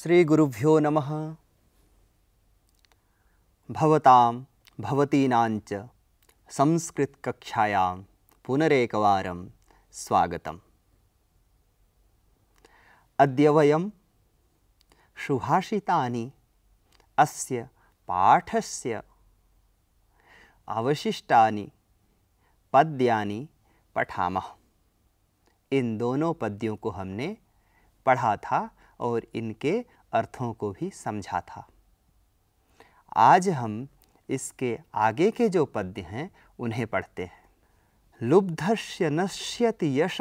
श्रीगुरुभ्यो नमः भवतां भवतीनाञ्च संस्कृतकक्षायां पुनरेकवारं स्वागतम् अद्य वयं सुभाषितानि अस्य पाठस्य अवशिष्टानि पद्यानि पठामः इन दोनों पद्यों को हमने पढ़ा था और इनके अर्थों को भी समझा था आज हम इसके आगे के जो पद्य हैं उन्हें पढ़ते हैं लुब्धस्य नश्यति यश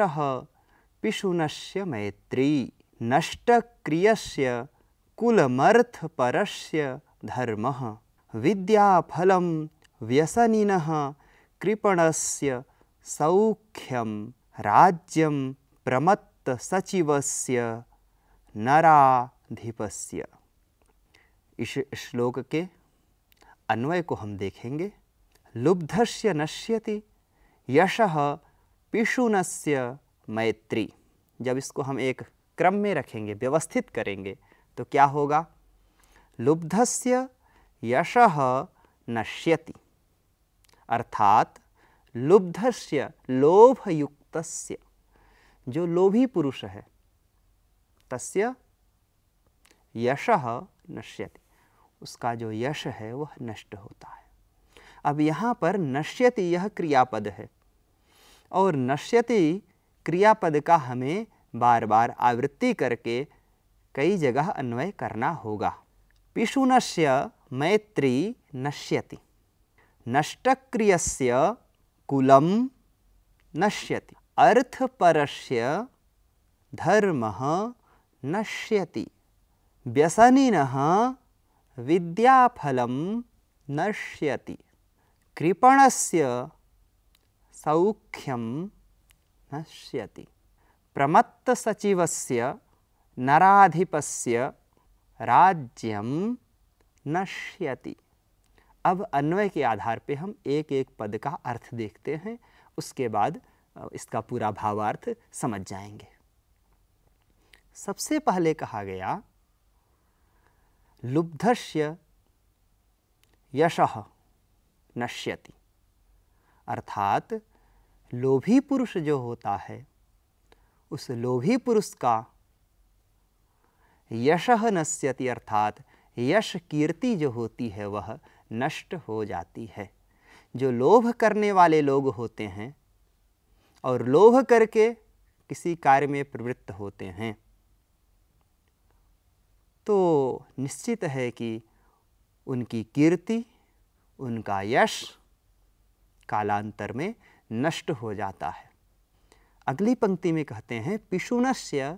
पिशुनश्य मैत्री नष्ट कुलमर्थ परस्य धर्मः विद्याफलं व्यसनिनः कृपणस्य सौख्यं प्रमत्त सचिवस्य नराधिपस्य इस श्लोक के अन्वय को हम देखेंगे लुब्धस्य नश्यति यश पिशुनस्य मैत्री जब इसको हम एक क्रम में रखेंगे व्यवस्थित करेंगे तो क्या होगा लुब्धस्य यश नश्यति अर्थात लुब्धस्य लोभयुक्तस्य जो लोभी पुरुष है तस्य यश नश्यति उसका जो यश है वह नष्ट होता है अब यहाँ पर नश्यति यह क्रियापद है और नश्यति क्रियापद का हमें बार बार आवृत्ति करके कई जगह अन्वय करना होगा पिशुनश्य मैत्री नश्यति नष्टक्रियस्य कुलम नश्यति अर्थपरस्य धर्मः नश्यति व्यसनिन विद्याफल नश्यति से सौख्यम नश्यति से नराधिपस्य राज्यम नश्यति अब अन्वय के आधार पे हम एक एक पद का अर्थ देखते हैं उसके बाद इसका पूरा भावार्थ समझ जाएंगे सबसे पहले कहा गया लुब्धस्य यश नश्यति अर्थात लोभी पुरुष जो होता है उस लोभी पुरुष का यश नश्यति अर्थात यश कीर्ति जो होती है वह नष्ट हो जाती है जो लोभ करने वाले लोग होते हैं और लोभ करके किसी कार्य में प्रवृत्त होते हैं तो निश्चित है कि उनकी कीर्ति उनका यश कालांतर में नष्ट हो जाता है अगली पंक्ति में कहते हैं पिशुनस्य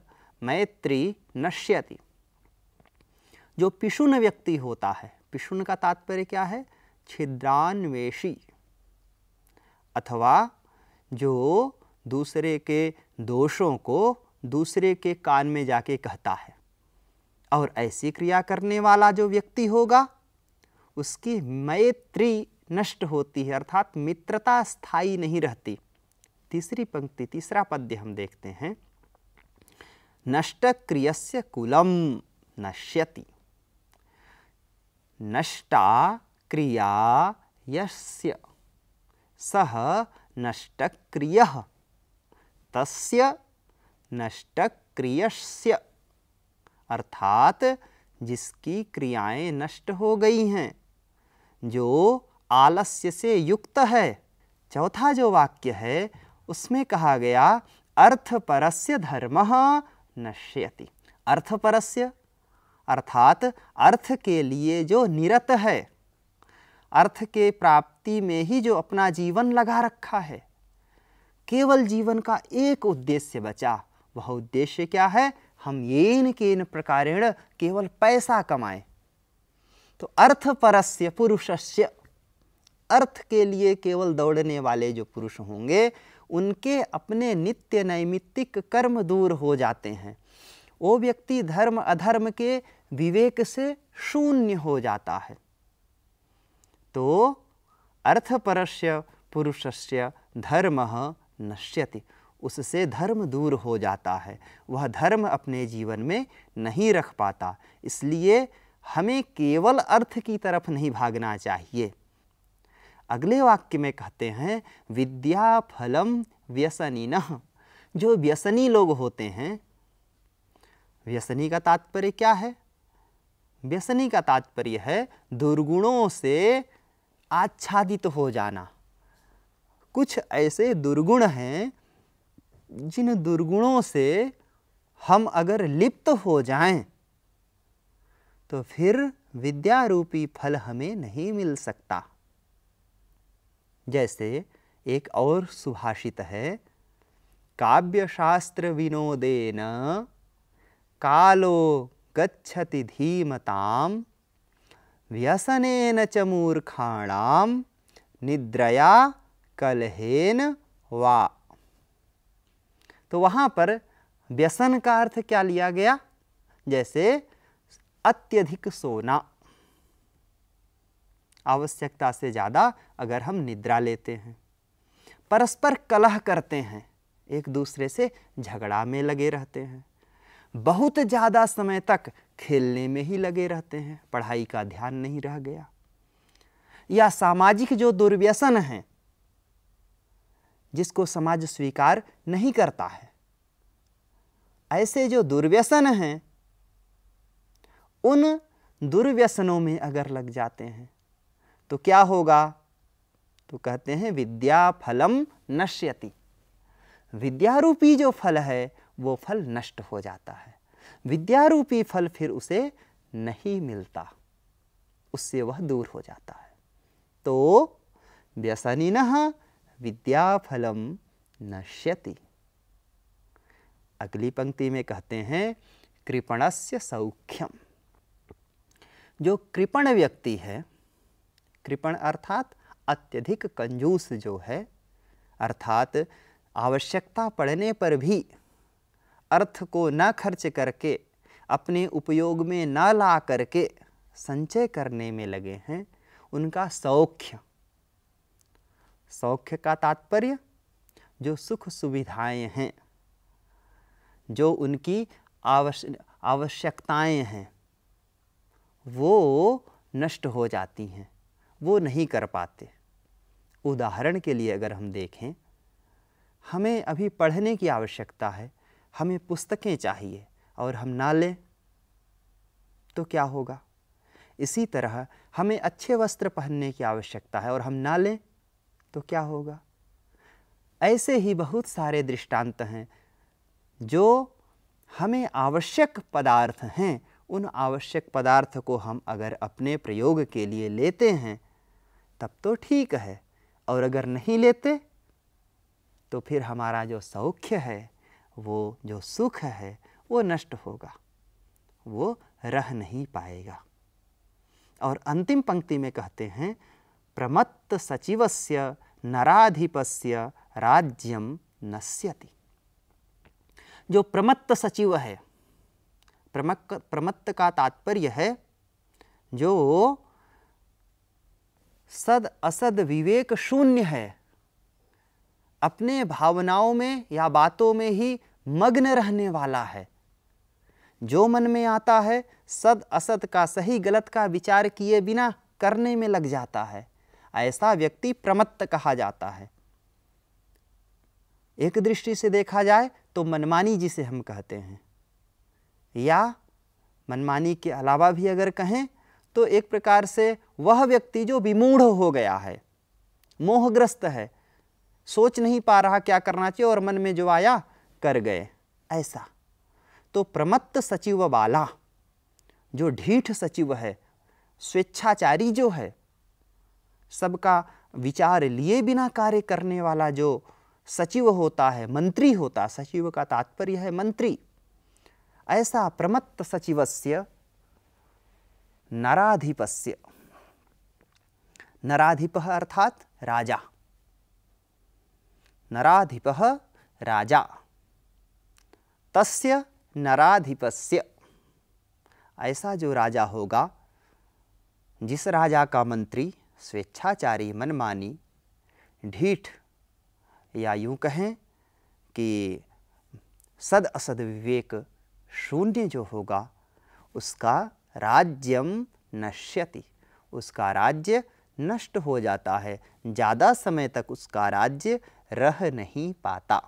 मैत्री नश्यति जो पिशुन व्यक्ति होता है पिशुन का तात्पर्य क्या है छिद्रान्वेषी अथवा जो दूसरे के दोषों को दूसरे के कान में जाके कहता है और ऐसी क्रिया करने वाला जो व्यक्ति होगा उसकी मैत्री नष्ट होती है अर्थात मित्रता स्थायी नहीं रहती तीसरी पंक्ति तीसरा पद्य हम देखते हैं नष्ट क्रियस्य कुलम नश्यति नष्टा क्रिया यस्य सह क्रिय तस्य नष्टक्रियस्य अर्थात जिसकी क्रियाएं नष्ट हो गई हैं जो आलस्य से युक्त है चौथा जो वाक्य है उसमें कहा गया अर्थपरस्य धर्म नश्यति अर्थपरस्य अर्थात अर्थ के लिए जो निरत है अर्थ के प्राप्ति में ही जो अपना जीवन लगा रखा है केवल जीवन का एक उद्देश्य बचा वह उद्देश्य क्या है हम येन केन प्रकारेण केवल पैसा कमाएं तो परस्य पुरुषस्य अर्थ के लिए केवल दौड़ने वाले जो पुरुष होंगे उनके अपने नित्य नैमित्तिक कर्म दूर हो जाते हैं वो व्यक्ति धर्म अधर्म के विवेक से शून्य हो जाता है तो अर्थ परस्य पुरुषस्य धर्म नश्यति उससे धर्म दूर हो जाता है वह धर्म अपने जीवन में नहीं रख पाता इसलिए हमें केवल अर्थ की तरफ नहीं भागना चाहिए अगले वाक्य में कहते हैं विद्या फलम न जो व्यसनी लोग होते हैं व्यसनी का तात्पर्य क्या है व्यसनी का तात्पर्य है दुर्गुणों से आच्छादित हो जाना कुछ ऐसे दुर्गुण हैं जिन दुर्गुणों से हम अगर लिप्त हो जाएं तो फिर विद्या रूपी फल हमें नहीं मिल सकता जैसे एक और सुभाषित है काव्यशास्त्र विनोदेन कालो गच्छति धीमताम व्यसनेन च मूर्खाणाम निद्रया कलहेन वा तो वहाँ पर व्यसन का अर्थ क्या लिया गया जैसे अत्यधिक सोना आवश्यकता से ज़्यादा अगर हम निद्रा लेते हैं परस्पर कलह करते हैं एक दूसरे से झगड़ा में लगे रहते हैं बहुत ज़्यादा समय तक खेलने में ही लगे रहते हैं पढ़ाई का ध्यान नहीं रह गया या सामाजिक जो दुर्व्यसन हैं जिसको समाज स्वीकार नहीं करता है ऐसे जो दुर्व्यसन हैं उन दुर्व्यसनों में अगर लग जाते हैं तो क्या होगा तो कहते हैं विद्या फलम नश्यति विद्यारूपी जो फल है वो फल नष्ट हो जाता है विद्यारूपी फल फिर उसे नहीं मिलता उससे वह दूर हो जाता है तो व्यसनी न विद्याफलम नश्यति अगली पंक्ति में कहते हैं कृपणस्य सौख्यम जो कृपण व्यक्ति है कृपण अर्थात अत्यधिक कंजूस जो है अर्थात आवश्यकता पड़ने पर भी अर्थ को न खर्च करके अपने उपयोग में न ला करके संचय करने में लगे हैं उनका सौख्य सौख्य का तात्पर्य जो सुख सुविधाएं हैं जो उनकी आवश्य आवश्यकताएं हैं वो नष्ट हो जाती हैं वो नहीं कर पाते उदाहरण के लिए अगर हम देखें हमें अभी पढ़ने की आवश्यकता है हमें पुस्तकें चाहिए और हम ना लें तो क्या होगा इसी तरह हमें अच्छे वस्त्र पहनने की आवश्यकता है और हम ना लें तो क्या होगा ऐसे ही बहुत सारे दृष्टांत हैं जो हमें आवश्यक पदार्थ हैं उन आवश्यक पदार्थ को हम अगर अपने प्रयोग के लिए लेते हैं तब तो ठीक है और अगर नहीं लेते तो फिर हमारा जो सौख्य है वो जो सुख है वो नष्ट होगा वो रह नहीं पाएगा और अंतिम पंक्ति में कहते हैं प्रमत्त सचिव से राज्यम नश्यति जो प्रमत्त सचिव है प्रमक प्रमत्त का तात्पर्य है जो सद असद विवेक शून्य है अपने भावनाओं में या बातों में ही मग्न रहने वाला है जो मन में आता है सद असत का सही गलत का विचार किए बिना करने में लग जाता है ऐसा व्यक्ति प्रमत्त कहा जाता है एक दृष्टि से देखा जाए तो मनमानी जिसे हम कहते हैं या मनमानी के अलावा भी अगर कहें तो एक प्रकार से वह व्यक्ति जो विमूढ़ हो गया है मोहग्रस्त है सोच नहीं पा रहा क्या करना चाहिए और मन में जो आया कर गए ऐसा तो प्रमत्त सचिव वाला जो ढीठ सचिव है स्वेच्छाचारी जो है सबका विचार लिए बिना कार्य करने वाला जो सचिव होता है मंत्री होता सचिव का तात्पर्य है मंत्री ऐसा प्रमत्त सचिवस्य नराधिपस्य नराधिप अर्थात राजा नराधिप राजा तस्य नराधिपस्य ऐसा जो राजा होगा जिस राजा का मंत्री स्वेच्छाचारी मनमानी ढीठ या यूं कहें कि सद असद विवेक शून्य जो होगा उसका राज्यम नश्यति उसका राज्य नष्ट हो जाता है ज़्यादा समय तक उसका राज्य रह नहीं पाता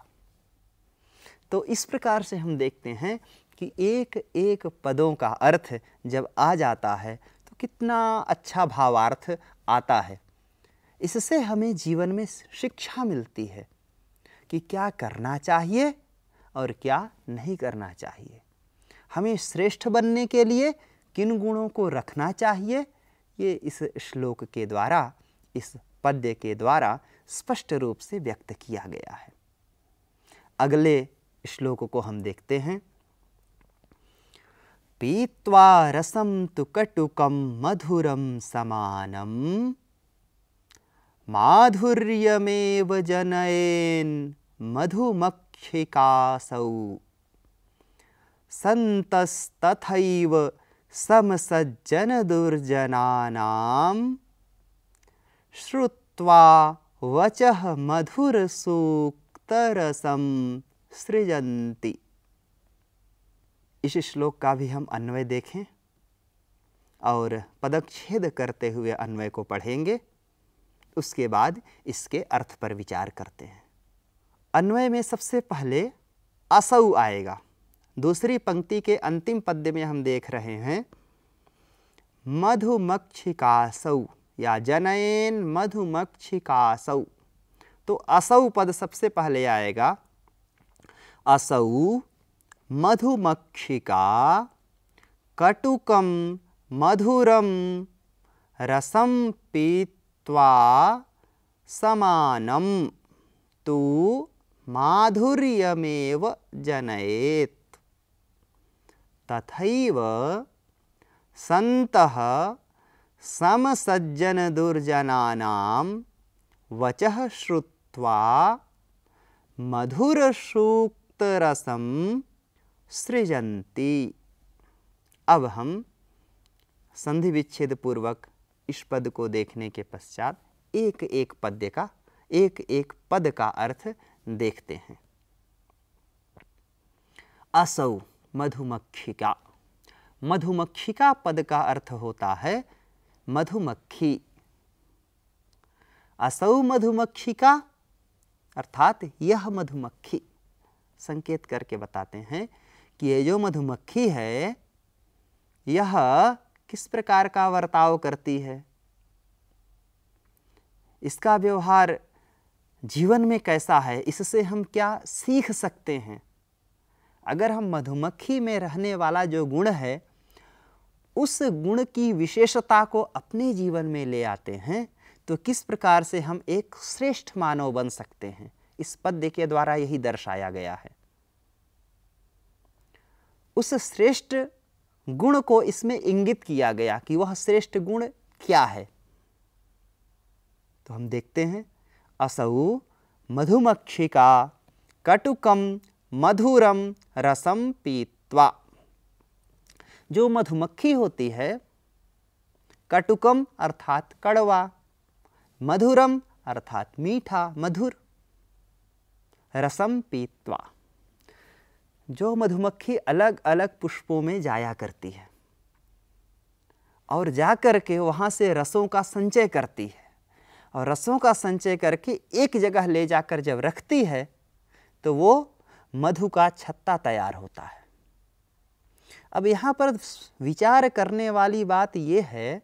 तो इस प्रकार से हम देखते हैं कि एक एक पदों का अर्थ जब आ जाता है तो कितना अच्छा भावार्थ आता है इससे हमें जीवन में शिक्षा मिलती है कि क्या करना चाहिए और क्या नहीं करना चाहिए हमें श्रेष्ठ बनने के लिए किन गुणों को रखना चाहिए ये इस श्लोक के द्वारा इस पद्य के द्वारा स्पष्ट रूप से व्यक्त किया गया है अगले श्लोक को हम देखते हैं पीत्वा रसं तु कटुकं मधुरं समानम् माधुर्यमेव मधुमक्षिकासौ। सन्तस्तथैव समसज्जनदुर्जनानां श्रुत्वा वचः मधुरसूक्तरसं सृजन्ति इस श्लोक का भी हम अन्वय देखें और पदच्छेद करते हुए अन्वय को पढ़ेंगे उसके बाद इसके अर्थ पर विचार करते हैं अन्वय में सबसे पहले असौ आएगा दूसरी पंक्ति के अंतिम पद्य में हम देख रहे हैं मधुमक्षिकासौ या जनयन मधुमक्षिकासौ तो असौ पद सबसे पहले आएगा असौ मधुमक्षिका कटुकं मधुरं रसं पीत्वा समानं तु माधुर्यमेव जनयेत् तथैव सन्तः समसज्जनदुर्जनानां वचः श्रुत्वा मधुरसूक्तरसं सृजंती अब हम संधि विच्छेद पूर्वक इस पद को देखने के पश्चात एक एक पद्य का एक एक पद का अर्थ देखते हैं असौ मधुमक्खिका मधुमक्खिका पद का अर्थ होता है मधुमक्खी असौ मधुमक्खिका अर्थात यह मधुमक्खी संकेत करके बताते हैं कि ये जो मधुमक्खी है यह किस प्रकार का वर्ताव करती है इसका व्यवहार जीवन में कैसा है इससे हम क्या सीख सकते हैं अगर हम मधुमक्खी में रहने वाला जो गुण है उस गुण की विशेषता को अपने जीवन में ले आते हैं तो किस प्रकार से हम एक श्रेष्ठ मानव बन सकते हैं इस पद्य के द्वारा यही दर्शाया गया है उस श्रेष्ठ गुण को इसमें इंगित किया गया कि वह श्रेष्ठ गुण क्या है तो हम देखते हैं असौ मधुमक्षिका कटुकम मधुरम रसम पीत्वा जो मधुमक्खी होती है कटुकम अर्थात कड़वा मधुरम अर्थात मीठा मधुर रसम पीत्वा जो मधुमक्खी अलग अलग पुष्पों में जाया करती है और जा कर के वहाँ से रसों का संचय करती है और रसों का संचय करके एक जगह ले जाकर जब रखती है तो वो मधु का छत्ता तैयार होता है अब यहाँ पर विचार करने वाली बात ये है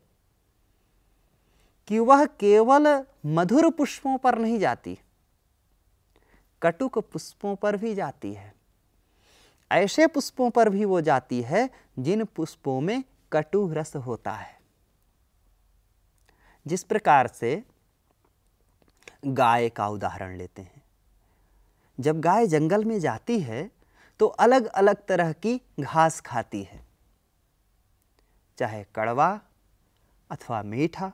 कि वह केवल मधुर पुष्पों पर नहीं जाती कटुक पुष्पों पर भी जाती है ऐसे पुष्पों पर भी वो जाती है जिन पुष्पों में कटु रस होता है जिस प्रकार से गाय का उदाहरण लेते हैं जब गाय जंगल में जाती है तो अलग अलग तरह की घास खाती है चाहे कड़वा अथवा मीठा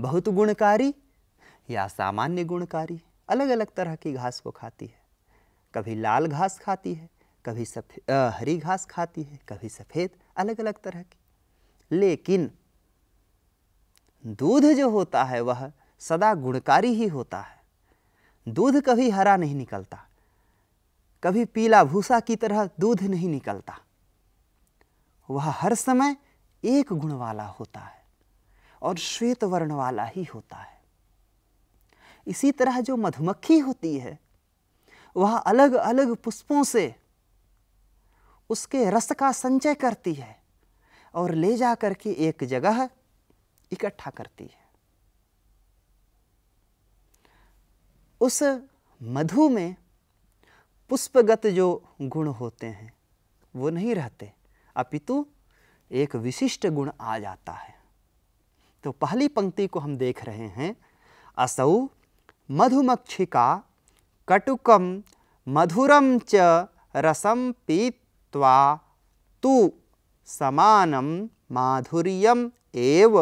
बहुत गुणकारी या सामान्य गुणकारी अलग अलग तरह की घास को खाती है कभी लाल घास खाती है कभी सफेद हरी घास खाती है कभी सफ़ेद अलग अलग तरह की लेकिन दूध जो होता है वह सदा गुणकारी ही होता है दूध कभी हरा नहीं निकलता कभी पीला भूसा की तरह दूध नहीं निकलता वह हर समय एक गुण वाला होता है और श्वेत वर्ण वाला ही होता है इसी तरह जो मधुमक्खी होती है वह अलग अलग पुष्पों से उसके रस का संचय करती है और ले जा करके के एक जगह इकट्ठा करती है उस मधु में पुष्पगत जो गुण होते हैं वो नहीं रहते अपितु एक विशिष्ट गुण आ जाता है तो पहली पंक्ति को हम देख रहे हैं असौ मधुमक्षिका कटुकम मधुरम च रसम पीत त्वा तु समानम माधुर्यम एव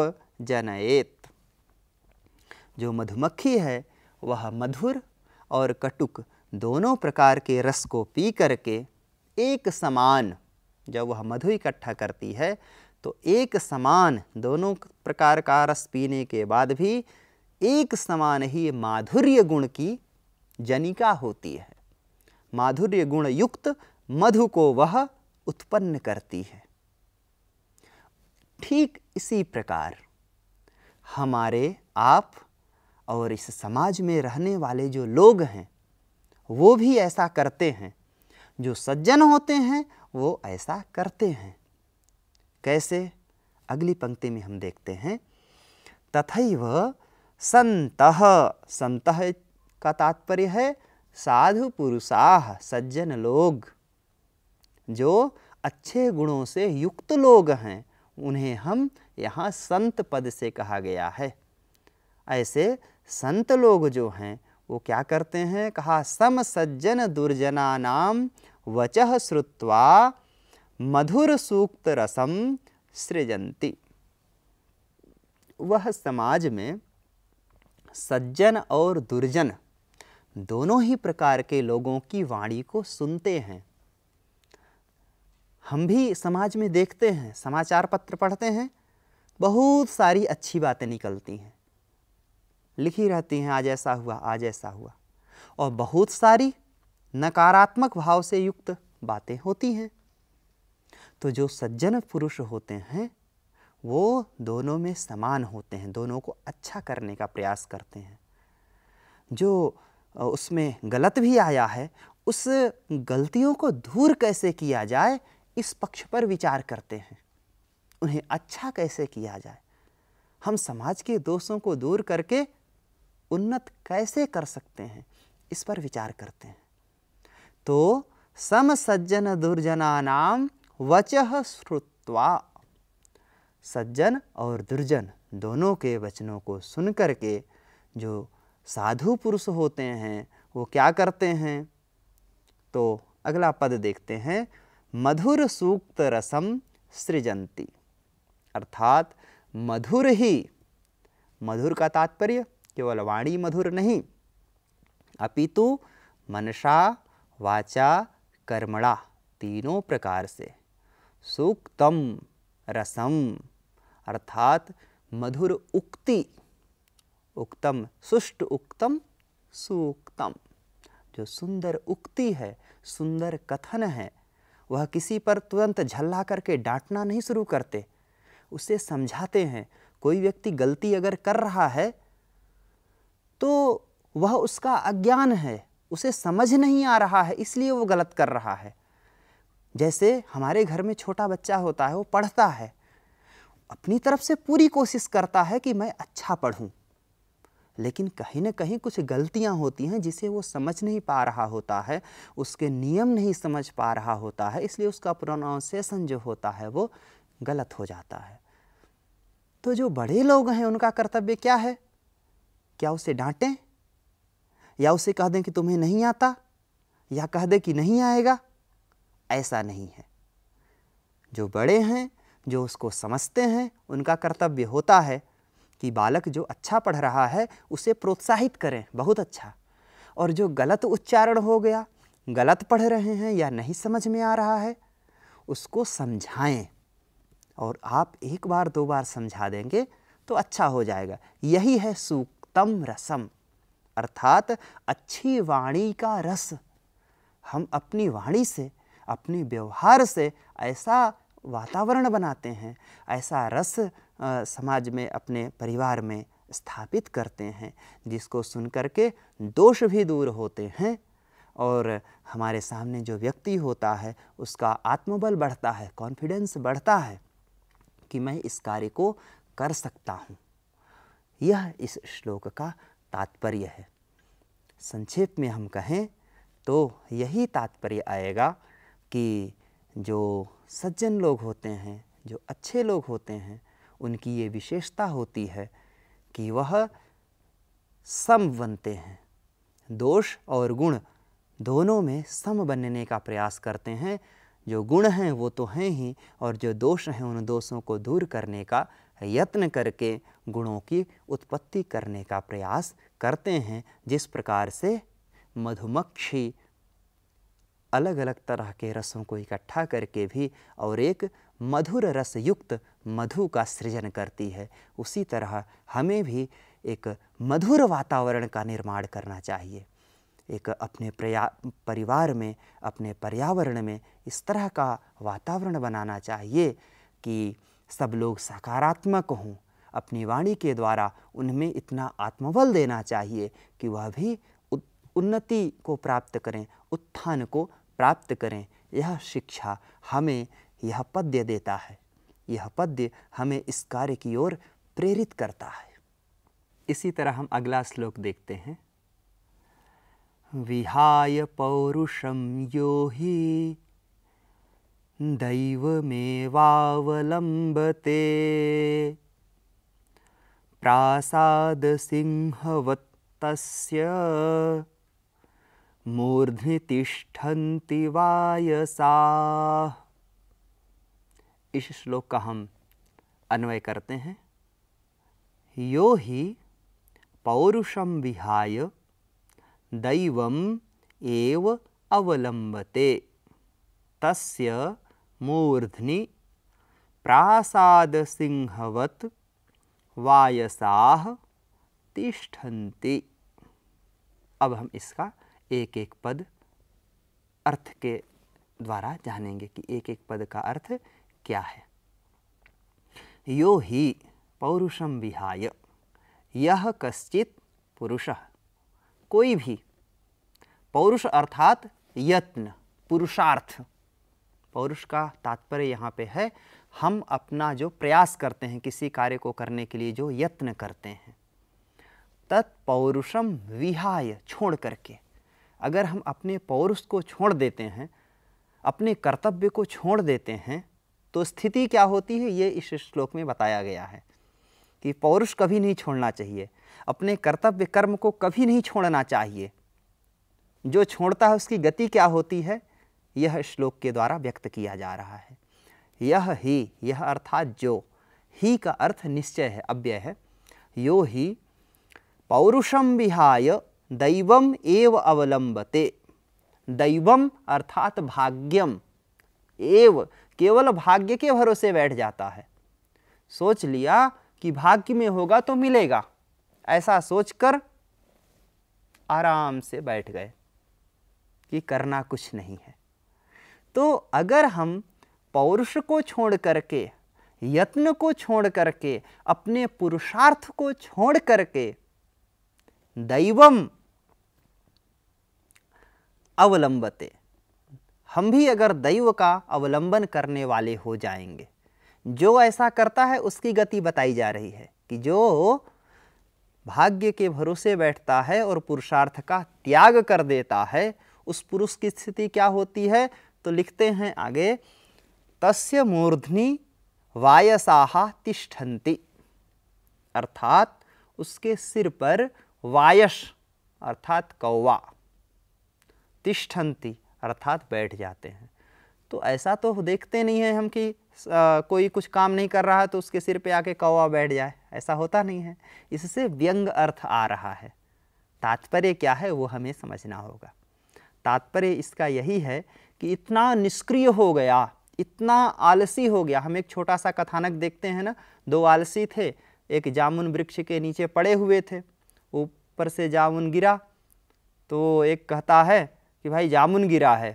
जनएत जो मधुमक्खी है वह मधुर और कटुक दोनों प्रकार के रस को पी करके एक समान जब वह मधु इकट्ठा करती है तो एक समान दोनों प्रकार का रस पीने के बाद भी एक समान ही माधुर्य गुण की जनिका होती है माधुर्य गुण युक्त मधु को वह उत्पन्न करती है ठीक इसी प्रकार हमारे आप और इस समाज में रहने वाले जो लोग हैं वो भी ऐसा करते हैं जो सज्जन होते हैं वो ऐसा करते हैं कैसे अगली पंक्ति में हम देखते हैं तथैव संत संत का तात्पर्य है साधु पुरुषाह सज्जन लोग जो अच्छे गुणों से युक्त लोग हैं उन्हें हम यहाँ संत पद से कहा गया है ऐसे संत लोग जो हैं वो क्या करते हैं कहा सम सज्जन दुर्जना नाम वचह श्रुत्वा मधुर सूक्त रसम सृजंती वह समाज में सज्जन और दुर्जन दोनों ही प्रकार के लोगों की वाणी को सुनते हैं हम भी समाज में देखते हैं समाचार पत्र पढ़ते हैं बहुत सारी अच्छी बातें निकलती हैं लिखी रहती हैं आज ऐसा हुआ आज ऐसा हुआ और बहुत सारी नकारात्मक भाव से युक्त बातें होती हैं तो जो सज्जन पुरुष होते हैं वो दोनों में समान होते हैं दोनों को अच्छा करने का प्रयास करते हैं जो उसमें गलत भी आया है उस गलतियों को दूर कैसे किया जाए इस पक्ष पर विचार करते हैं उन्हें अच्छा कैसे किया जाए हम समाज के दोषों को दूर करके उन्नत कैसे कर सकते हैं इस पर विचार करते हैं तो सम सज्जन दुर्जना नाम वच श्रुत्वा सज्जन और दुर्जन दोनों के वचनों को सुन करके जो साधु पुरुष होते हैं वो क्या करते हैं तो अगला पद देखते हैं मधुर सूक्त रसम सृजंती अर्थात मधुर ही मधुर का तात्पर्य केवल वाणी मधुर नहीं अपितु मनसा वाचा कर्मणा तीनों प्रकार से सूक्तम रसम अर्थात मधुर उक्ति उक्तम सुष्ट उक्तम सूक्तम जो सुंदर उक्ति है सुंदर कथन है वह किसी पर तुरंत झल्ला करके डांटना नहीं शुरू करते उसे समझाते हैं कोई व्यक्ति गलती अगर कर रहा है तो वह उसका अज्ञान है उसे समझ नहीं आ रहा है इसलिए वो गलत कर रहा है जैसे हमारे घर में छोटा बच्चा होता है वो पढ़ता है अपनी तरफ से पूरी कोशिश करता है कि मैं अच्छा पढ़ूं लेकिन कहीं ना कहीं कुछ गलतियां होती हैं जिसे वो समझ नहीं पा रहा होता है उसके नियम नहीं समझ पा रहा होता है इसलिए उसका प्रोनाउंसिएशन जो होता है वो गलत हो जाता है तो जो बड़े लोग हैं उनका कर्तव्य क्या है क्या उसे डांटें या उसे कह दें कि तुम्हें नहीं आता या कह दें कि नहीं आएगा ऐसा नहीं है जो बड़े हैं जो उसको समझते हैं उनका कर्तव्य होता है कि बालक जो अच्छा पढ़ रहा है उसे प्रोत्साहित करें बहुत अच्छा और जो गलत उच्चारण हो गया गलत पढ़ रहे हैं या नहीं समझ में आ रहा है उसको समझाएं और आप एक बार दो बार समझा देंगे तो अच्छा हो जाएगा यही है सूक्तम रसम अर्थात अच्छी वाणी का रस हम अपनी वाणी से अपने व्यवहार से ऐसा वातावरण बनाते हैं ऐसा रस समाज में अपने परिवार में स्थापित करते हैं जिसको सुन कर के दोष भी दूर होते हैं और हमारे सामने जो व्यक्ति होता है उसका आत्मबल बढ़ता है कॉन्फिडेंस बढ़ता है कि मैं इस कार्य को कर सकता हूँ यह इस श्लोक का तात्पर्य है संक्षेप में हम कहें तो यही तात्पर्य आएगा कि जो सज्जन लोग होते हैं जो अच्छे लोग होते हैं उनकी ये विशेषता होती है कि वह सम बनते हैं दोष और गुण दोनों में सम बनने का प्रयास करते हैं जो गुण हैं वो तो हैं ही और जो दोष हैं उन दोषों को दूर करने का यत्न करके गुणों की उत्पत्ति करने का प्रयास करते हैं जिस प्रकार से मधुमक्खी अलग अलग तरह के रसों को इकट्ठा करके भी और एक मधुर रस युक्त मधु का सृजन करती है उसी तरह हमें भी एक मधुर वातावरण का निर्माण करना चाहिए एक अपने प्रया परिवार में अपने पर्यावरण में इस तरह का वातावरण बनाना चाहिए कि सब लोग सकारात्मक हों अपनी वाणी के द्वारा उनमें इतना आत्मबल देना चाहिए कि वह भी उन्नति को प्राप्त करें उत्थान को प्राप्त करें यह शिक्षा हमें यह पद्य देता है यह पद्य हमें इस कार्य की ओर प्रेरित करता है इसी तरह हम अगला श्लोक देखते हैं विहाय पौरुषम यो ही दैवमेवावलम्बते प्रासादसिंहवत्तस्य मूर्ध्नि तिष्ठन्ति वायसा इस श्लोक का हम अन्वय करते हैं यो ही पौरुषम विहाय दैव एव अवलंबते तस्य मूर्धनि प्रासाद सिंहवत वायसा तिष्ठन्ति अब हम इसका एक एक पद अर्थ के द्वारा जानेंगे कि एक एक पद का अर्थ क्या है यो ही पौरुषम विहाय यह कश्चित पुरुष कोई भी पौरुष अर्थात यत्न पुरुषार्थ पौरुष का तात्पर्य यहाँ पे है हम अपना जो प्रयास करते हैं किसी कार्य को करने के लिए जो यत्न करते हैं तत्पौरुषम विहाय छोड़ करके अगर हम अपने पौरुष को छोड़ देते हैं अपने कर्तव्य को छोड़ देते हैं तो स्थिति क्या होती है ये इस श्लोक में बताया गया है कि पौरुष कभी नहीं छोड़ना चाहिए अपने कर्तव्य कर्म को कभी नहीं छोड़ना चाहिए जो छोड़ता है उसकी गति क्या होती है यह श्लोक के द्वारा व्यक्त किया जा रहा है यह ही यह अर्थात जो ही का अर्थ निश्चय है अव्यय है यो ही पौरुषम विहाय दैवम एव अवलंबते दैवम अर्थात भाग्यम एव केवल भाग्य के भरोसे बैठ जाता है सोच लिया कि भाग्य में होगा तो मिलेगा ऐसा सोचकर आराम से बैठ गए कि करना कुछ नहीं है तो अगर हम पौरुष को छोड़ करके यत्न को छोड़ करके अपने पुरुषार्थ को छोड़ करके दैवम अवलंबते हम भी अगर दैव का अवलंबन करने वाले हो जाएंगे जो ऐसा करता है उसकी गति बताई जा रही है कि जो भाग्य के भरोसे बैठता है और पुरुषार्थ का त्याग कर देता है उस पुरुष की स्थिति क्या होती है तो लिखते हैं आगे तस्य मूर्धनि वायसाहा तिष्ठन्ति अर्थात उसके सिर पर वायश अर्थात कौवा तिष्ठन्ति अर्थात बैठ जाते हैं तो ऐसा तो देखते नहीं है हम कि आ, कोई कुछ काम नहीं कर रहा है तो उसके सिर पे आके कौवा बैठ जाए ऐसा होता नहीं है इससे व्यंग अर्थ आ रहा है तात्पर्य क्या है वो हमें समझना होगा तात्पर्य इसका यही है कि इतना निष्क्रिय हो गया इतना आलसी हो गया हम एक छोटा सा कथानक देखते हैं ना दो आलसी थे एक जामुन वृक्ष के नीचे पड़े हुए थे ऊपर से जामुन गिरा तो एक कहता है कि भाई जामुन गिरा है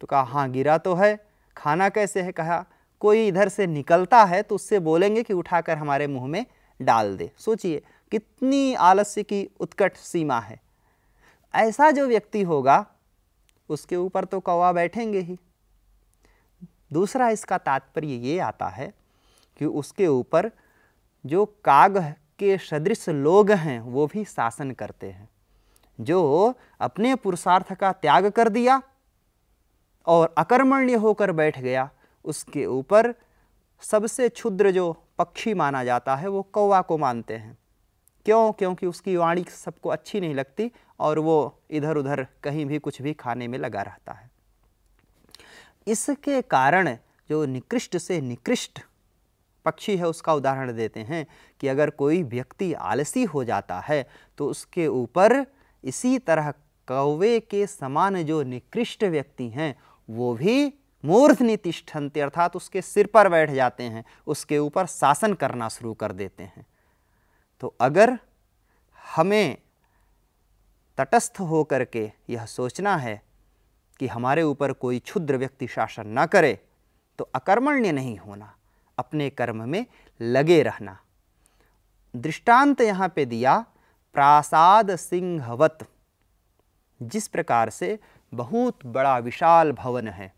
तो कहा हाँ गिरा तो है खाना कैसे है कहा कोई इधर से निकलता है तो उससे बोलेंगे कि उठाकर हमारे मुंह में डाल दे सोचिए कितनी आलस्य की उत्कट सीमा है ऐसा जो व्यक्ति होगा उसके ऊपर तो कौवा बैठेंगे ही दूसरा इसका तात्पर्य ये आता है कि उसके ऊपर जो काग के सदृश लोग हैं वो भी शासन करते हैं जो अपने पुरुषार्थ का त्याग कर दिया और अकर्मण्य होकर बैठ गया उसके ऊपर सबसे क्षुद्र जो पक्षी माना जाता है वो कौवा को मानते हैं क्यों क्योंकि उसकी वाणी सबको अच्छी नहीं लगती और वो इधर उधर कहीं भी कुछ भी खाने में लगा रहता है इसके कारण जो निकृष्ट से निकृष्ट पक्षी है उसका उदाहरण देते हैं कि अगर कोई व्यक्ति आलसी हो जाता है तो उसके ऊपर इसी तरह कौवे के समान जो निकृष्ट व्यक्ति हैं वो भी मूर्धनि तिष्ठन्ते अर्थात उसके सिर पर बैठ जाते हैं उसके ऊपर शासन करना शुरू कर देते हैं तो अगर हमें तटस्थ हो के यह सोचना है कि हमारे ऊपर कोई क्षुद्र व्यक्ति शासन न करे तो अकर्मण्य नहीं होना अपने कर्म में लगे रहना दृष्टांत यहाँ पे दिया प्रासाद सिंहवत जिस प्रकार से बहुत बड़ा विशाल भवन है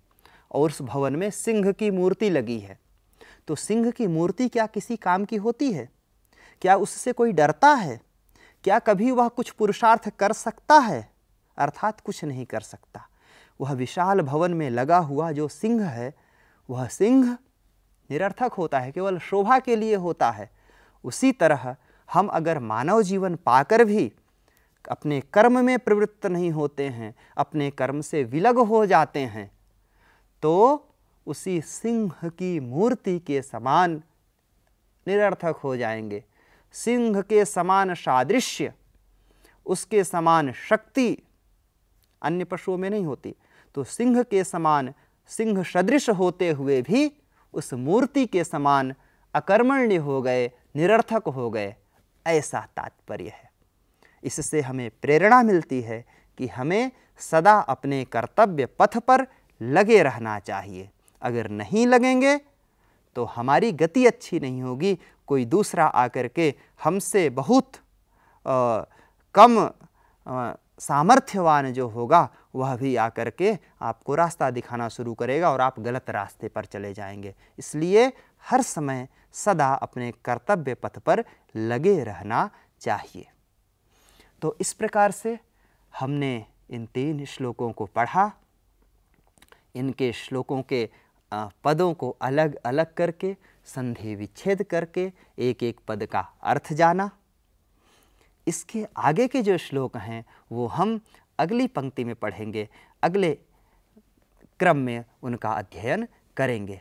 और उस भवन में सिंह की मूर्ति लगी है तो सिंह की मूर्ति क्या किसी काम की होती है क्या उससे कोई डरता है क्या कभी वह कुछ पुरुषार्थ कर सकता है अर्थात कुछ नहीं कर सकता वह विशाल भवन में लगा हुआ जो सिंह है वह सिंह निरर्थक होता है केवल शोभा के लिए होता है उसी तरह हम अगर मानव जीवन पाकर भी अपने कर्म में प्रवृत्त नहीं होते हैं अपने कर्म से विलग हो जाते हैं तो उसी सिंह की मूर्ति के समान निरर्थक हो जाएंगे सिंह के समान सादृश्य उसके समान शक्ति अन्य पशुओं में नहीं होती तो सिंह के समान सिंह सदृश होते हुए भी उस मूर्ति के समान अकर्मण्य हो गए निरर्थक हो गए ऐसा तात्पर्य है इससे हमें प्रेरणा मिलती है कि हमें सदा अपने कर्तव्य पथ पर लगे रहना चाहिए अगर नहीं लगेंगे तो हमारी गति अच्छी नहीं होगी कोई दूसरा आकर के हमसे बहुत आ, कम सामर्थ्यवान जो होगा वह भी आकर के आपको रास्ता दिखाना शुरू करेगा और आप गलत रास्ते पर चले जाएंगे इसलिए हर समय सदा अपने कर्तव्य पथ पर लगे रहना चाहिए तो इस प्रकार से हमने इन तीन श्लोकों को पढ़ा इनके श्लोकों के पदों को अलग अलग करके संधि विच्छेद करके एक एक पद का अर्थ जाना इसके आगे के जो श्लोक हैं वो हम अगली पंक्ति में पढ़ेंगे अगले क्रम में उनका अध्ययन करेंगे